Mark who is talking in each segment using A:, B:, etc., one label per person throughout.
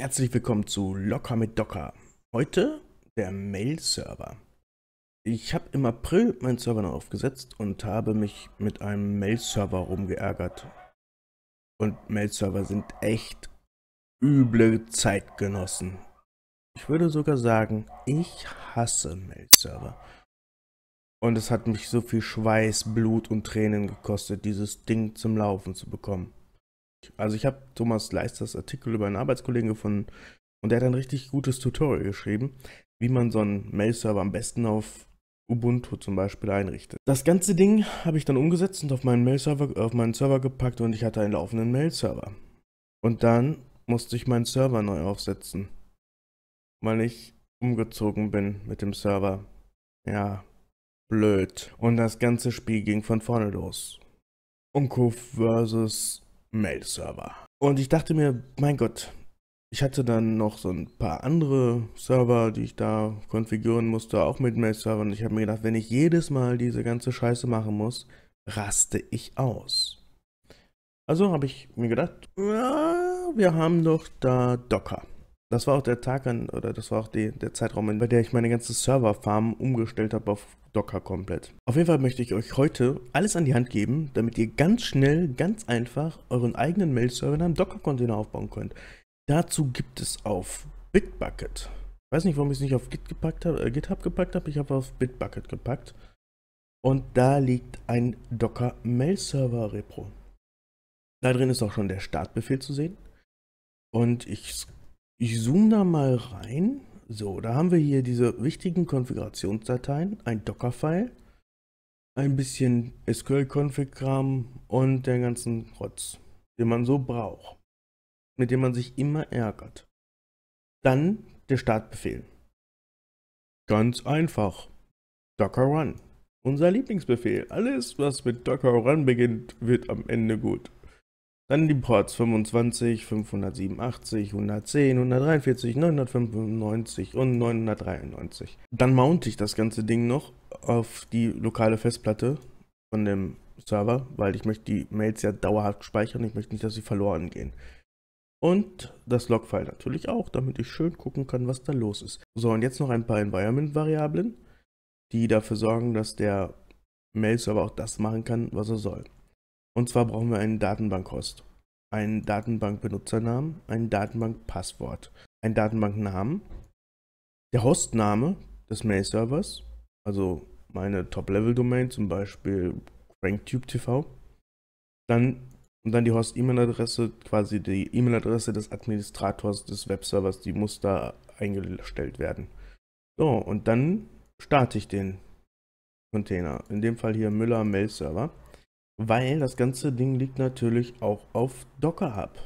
A: Herzlich willkommen zu Locker mit Docker. Heute der Mail-Server. Ich habe im April meinen Server noch aufgesetzt und habe mich mit einem Mail-Server rumgeärgert. Und Mail-Server sind echt üble Zeitgenossen. Ich würde sogar sagen, ich hasse Mail-Server. Und es hat mich so viel Schweiß, Blut und Tränen gekostet, dieses Ding zum Laufen zu bekommen also ich habe Thomas Leisters Artikel über einen Arbeitskollegen gefunden und der hat ein richtig gutes Tutorial geschrieben, wie man so einen Mail-Server am besten auf Ubuntu zum Beispiel einrichtet. Das ganze Ding habe ich dann umgesetzt und auf meinen Mail-Server, auf meinen Server gepackt und ich hatte einen laufenden Mail-Server. Und dann musste ich meinen Server neu aufsetzen, weil ich umgezogen bin mit dem Server. Ja, blöd. Und das ganze Spiel ging von vorne los. Unko versus Mail-Server. Und ich dachte mir, mein Gott, ich hatte dann noch so ein paar andere Server, die ich da konfigurieren musste, auch mit Mail-Servern. Ich habe mir gedacht, wenn ich jedes Mal diese ganze Scheiße machen muss, raste ich aus. Also habe ich mir gedacht, ja, wir haben doch da Docker. Das war auch der Tag an, oder das war auch die, der Zeitraum, bei der ich meine ganze Serverfarm umgestellt habe auf Docker komplett. Auf jeden Fall möchte ich euch heute alles an die Hand geben, damit ihr ganz schnell, ganz einfach euren eigenen Mail-Server in einem Docker-Container aufbauen könnt. Dazu gibt es auf Bitbucket. Ich weiß nicht, warum ich es nicht auf Git gepackt hab, äh, GitHub gepackt habe, ich habe auf Bitbucket gepackt. Und da liegt ein Docker Mail Server Repro. Da drin ist auch schon der Startbefehl zu sehen. Und ich ich zoome da mal rein. So, da haben wir hier diese wichtigen Konfigurationsdateien, ein Docker-File, ein bisschen SQL-Config-Kram und den ganzen Rotz, den man so braucht, mit dem man sich immer ärgert. Dann der Startbefehl. Ganz einfach. Docker Run. Unser Lieblingsbefehl. Alles, was mit Docker Run beginnt, wird am Ende gut. Dann die Ports 25, 587, 110, 143, 995 und 993. Dann mounte ich das ganze Ding noch auf die lokale Festplatte von dem Server, weil ich möchte die Mails ja dauerhaft speichern. Ich möchte nicht, dass sie verloren gehen. Und das Logfile natürlich auch, damit ich schön gucken kann, was da los ist. So, und jetzt noch ein paar Environment-Variablen, die dafür sorgen, dass der Mail-Server auch das machen kann, was er soll. Und zwar brauchen wir einen Datenbankhost, einen Datenbankbenutzernamen, ein Datenbankpasswort, einen Datenbanknamen, der Hostname des Mail-Servers, also meine Top-Level-Domain, zum Beispiel FrankTubeTV, dann und dann die Host-E-Mail-Adresse, quasi die E-Mail-Adresse des Administrators des Webservers, die muss da eingestellt werden. So, und dann starte ich den Container. In dem Fall hier Müller Mail Server weil das ganze Ding liegt natürlich auch auf Docker ab.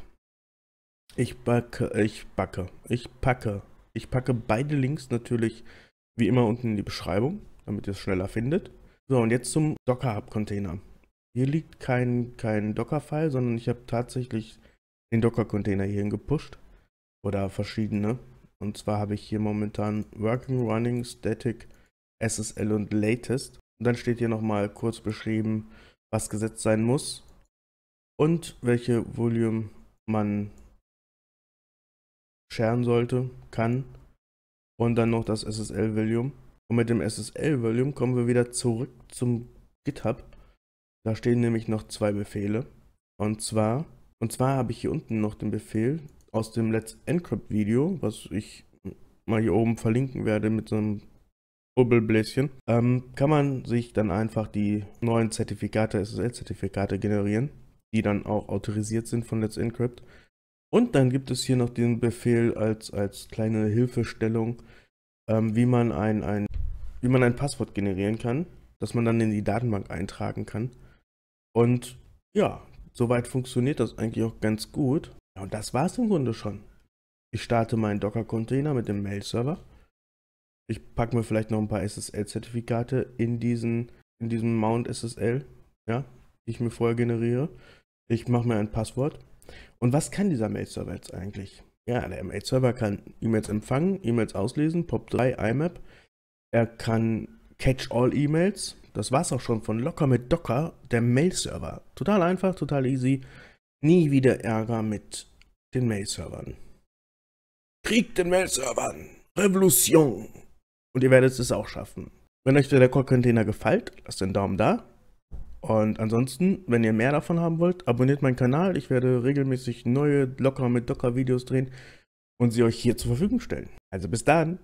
A: Ich backe, ich backe, ich packe. Ich packe beide Links natürlich wie immer unten in die Beschreibung, damit ihr es schneller findet. So, und jetzt zum Docker Hub Container. Hier liegt kein, kein Docker-File, sondern ich habe tatsächlich den Docker-Container hierhin gepusht. Oder verschiedene. Und zwar habe ich hier momentan Working, Running, Static, SSL und Latest. Und dann steht hier nochmal kurz beschrieben, was gesetzt sein muss und welche Volume man scheren sollte, kann und dann noch das SSL Volume. Und mit dem SSL Volume kommen wir wieder zurück zum GitHub. Da stehen nämlich noch zwei Befehle und zwar und zwar habe ich hier unten noch den Befehl aus dem Let's Encrypt Video, was ich mal hier oben verlinken werde mit so einem Bubbelbläschen, ähm, kann man sich dann einfach die neuen Zertifikate, SSL-Zertifikate generieren, die dann auch autorisiert sind von Let's Encrypt. Und dann gibt es hier noch den Befehl als, als kleine Hilfestellung, ähm, wie, man ein, ein, wie man ein Passwort generieren kann, das man dann in die Datenbank eintragen kann. Und ja, soweit funktioniert das eigentlich auch ganz gut. Ja, und das war es im Grunde schon. Ich starte meinen Docker-Container mit dem Mail-Server ich packe mir vielleicht noch ein paar SSL-Zertifikate in diesen, in diesem Mount SSL, ja, die ich mir vorher generiere. Ich mache mir ein Passwort. Und was kann dieser Mail-Server jetzt eigentlich? Ja, der Mail-Server kann E-Mails empfangen, E-Mails auslesen, POP3, IMAP. Er kann Catch-all-E-Mails. Das war's auch schon von Locker mit Docker, der Mail-Server. Total einfach, total easy. Nie wieder Ärger mit den Mail-Servern. Krieg den Mail-Servern! Revolution! Und ihr werdet es auch schaffen. Wenn euch der Rekordcontainer gefällt, lasst einen Daumen da. Und ansonsten, wenn ihr mehr davon haben wollt, abonniert meinen Kanal. Ich werde regelmäßig neue Locker mit Docker Videos drehen und sie euch hier zur Verfügung stellen. Also bis dann.